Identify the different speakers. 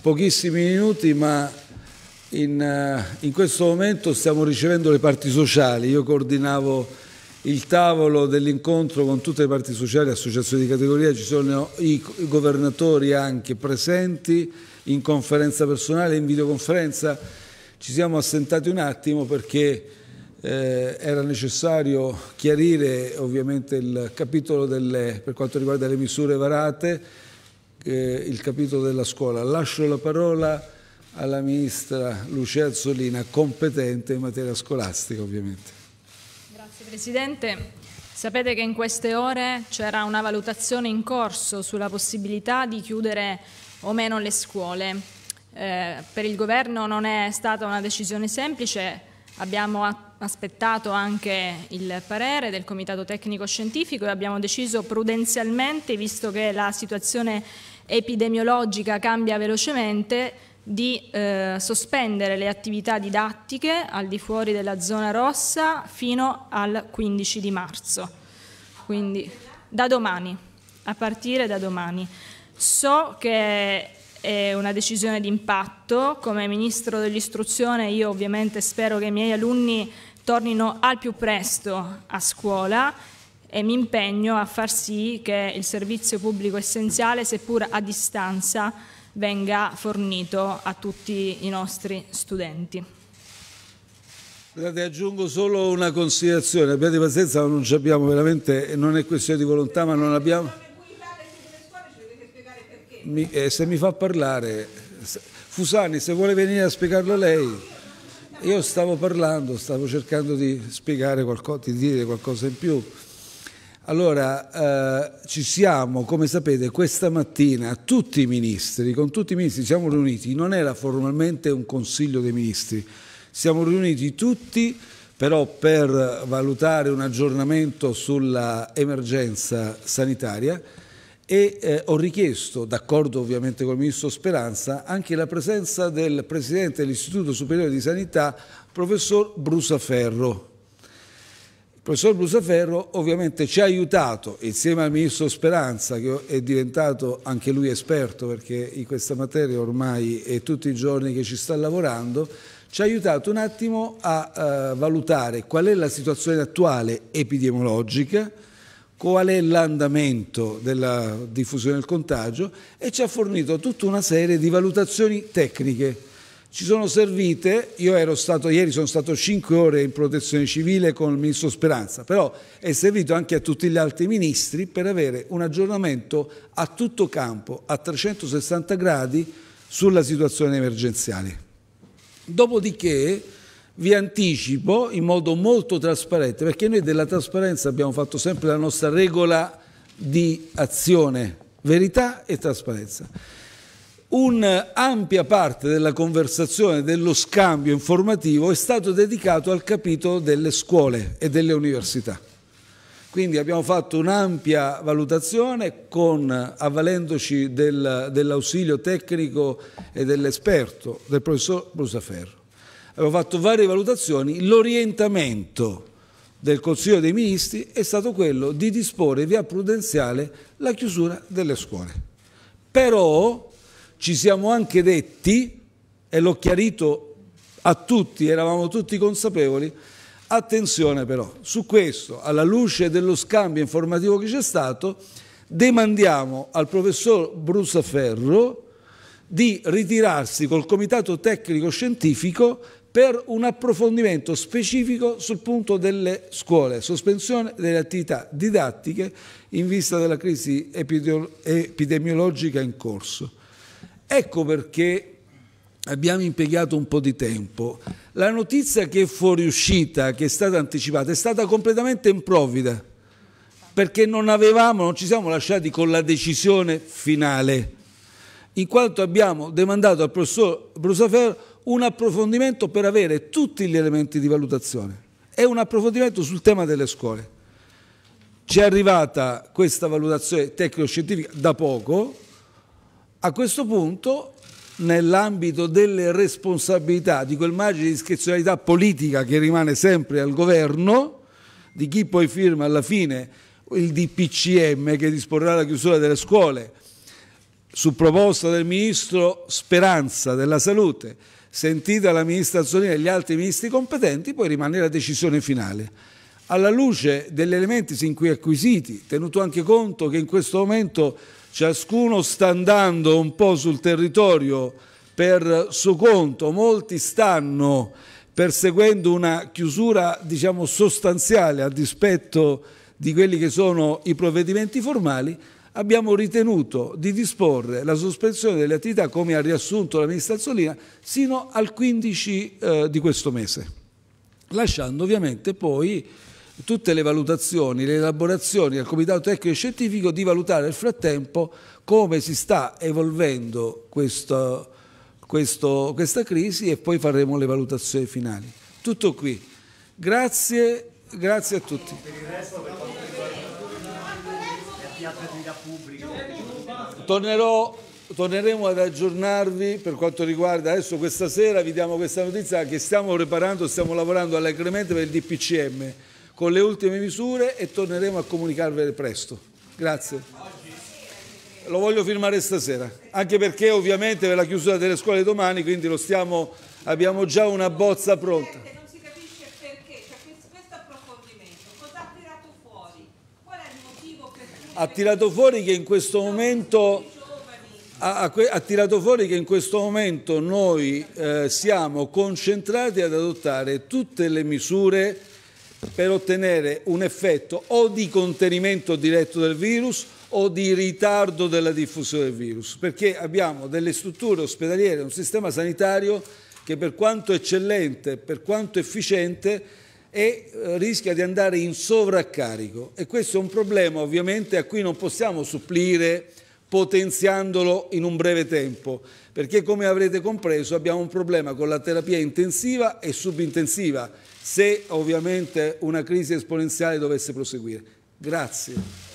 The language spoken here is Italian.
Speaker 1: pochissimi minuti, ma in, eh, in, questo momento stiamo ricevendo le parti sociali. Io coordinavo il tavolo dell'incontro con tutte le parti sociali, associazioni di categoria, ci sono i, governatori anche presenti in conferenza personale, in videoconferenza. Ci siamo assentati un attimo perché eh, era necessario chiarire ovviamente il capitolo delle, per quanto riguarda le misure varate eh, il capitolo della scuola. Lascio la parola alla ministra Lucia Azzolina, competente in materia scolastica ovviamente.
Speaker 2: Grazie Presidente. Sapete che in queste ore c'era una valutazione in corso sulla possibilità di chiudere o meno le scuole. Eh, per il Governo non è stata una decisione semplice, abbiamo attuato aspettato anche il parere del Comitato Tecnico Scientifico e abbiamo deciso prudenzialmente, visto che la situazione epidemiologica cambia velocemente, di eh, sospendere le attività didattiche al di fuori della zona rossa fino al 15 di marzo, quindi da domani, a partire da domani. So che è una decisione d'impatto, come Ministro dell'Istruzione io ovviamente spero che i miei alunni tornino al più presto a scuola e mi impegno a far sì che il servizio pubblico essenziale, seppur a distanza, venga fornito a tutti i nostri studenti.
Speaker 1: Guardate, aggiungo solo una considerazione, abbiate pazienza, non ci abbiamo veramente, non è questione di volontà, ma non abbiamo... Mi, eh, se mi fa parlare, Fusani, se vuole venire a spiegarlo lei... Io stavo parlando, stavo cercando di spiegare qualcosa, di dire qualcosa in più. Allora, eh, ci siamo, come sapete, questa mattina tutti i ministri, con tutti i ministri siamo riuniti, non era formalmente un consiglio dei ministri, siamo riuniti tutti però per valutare un aggiornamento sull'emergenza sanitaria e eh, ho richiesto, d'accordo ovviamente con il Ministro Speranza, anche la presenza del Presidente dell'Istituto Superiore di Sanità, Professor Brusaferro. Il Professor Brusaferro ovviamente ci ha aiutato, insieme al Ministro Speranza, che è diventato anche lui esperto, perché in questa materia ormai è tutti i giorni che ci sta lavorando, ci ha aiutato un attimo a eh, valutare qual è la situazione attuale epidemiologica, qual è l'andamento della diffusione del contagio e ci ha fornito tutta una serie di valutazioni tecniche. Ci sono servite, io ero stato ieri, sono stato 5 ore in protezione civile con il ministro Speranza, però è servito anche a tutti gli altri ministri per avere un aggiornamento a tutto campo, a 360 gradi, sulla situazione emergenziale. Dopodiché vi anticipo in modo molto trasparente, perché noi della trasparenza abbiamo fatto sempre la nostra regola di azione, verità e trasparenza. Un'ampia parte della conversazione, dello scambio informativo è stato dedicato al capitolo delle scuole e delle università. Quindi abbiamo fatto un'ampia valutazione con, avvalendoci del, dell'ausilio tecnico e dell'esperto, del professor Brusaferro avevo fatto varie valutazioni, l'orientamento del Consiglio dei Ministri è stato quello di disporre via prudenziale la chiusura delle scuole. Però ci siamo anche detti, e l'ho chiarito a tutti, eravamo tutti consapevoli, attenzione però, su questo, alla luce dello scambio informativo che c'è stato, demandiamo al professor Brusaferro di ritirarsi col comitato tecnico scientifico per un approfondimento specifico sul punto delle scuole, sospensione delle attività didattiche in vista della crisi epidemiologica in corso. Ecco perché abbiamo impiegato un po' di tempo. La notizia che è fuoriuscita, che è stata anticipata, è stata completamente improvvida, perché non avevamo, non ci siamo lasciati con la decisione finale, in quanto abbiamo demandato al professor Brusafer un approfondimento per avere tutti gli elementi di valutazione e un approfondimento sul tema delle scuole. Ci è arrivata questa valutazione tecnico-scientifica da poco, a questo punto nell'ambito delle responsabilità di quel margine di discrezionalità politica che rimane sempre al governo, di chi poi firma alla fine il DPCM che disporrà la chiusura delle scuole, su proposta del Ministro Speranza della Salute, sentita l'amministrazione e gli altri ministri competenti, poi rimane la decisione finale. Alla luce degli elementi sin qui acquisiti, tenuto anche conto che in questo momento ciascuno sta andando un po' sul territorio per suo conto, molti stanno perseguendo una chiusura diciamo, sostanziale a dispetto di quelli che sono i provvedimenti formali, abbiamo ritenuto di disporre la sospensione delle attività, come ha riassunto l'amministrazione, sino al 15 eh, di questo mese, lasciando ovviamente poi tutte le valutazioni, le elaborazioni al Comitato Tecnico e Scientifico di valutare nel frattempo come si sta evolvendo questo, questo, questa crisi e poi faremo le valutazioni finali. Tutto qui. Grazie, grazie a tutti da pubblico. Tornerò, torneremo ad aggiornarvi per quanto riguarda adesso questa sera, vi diamo questa notizia che stiamo preparando, stiamo lavorando allegramente per il DPCM con le ultime misure e torneremo a comunicarvele presto. Grazie lo voglio firmare stasera, anche perché ovviamente per la chiusura delle scuole domani, quindi lo stiamo, abbiamo già una bozza pronta. ha tirato fuori che in questo momento, ha, ha che in questo momento noi eh, siamo concentrati ad adottare tutte le misure per ottenere un effetto o di contenimento diretto del virus o di ritardo della diffusione del virus, perché abbiamo delle strutture ospedaliere, un sistema sanitario che per quanto eccellente, per quanto efficiente, e eh, rischia di andare in sovraccarico e questo è un problema ovviamente a cui non possiamo supplire potenziandolo in un breve tempo, perché come avrete compreso abbiamo un problema con la terapia intensiva e subintensiva, se ovviamente una crisi esponenziale dovesse proseguire. Grazie.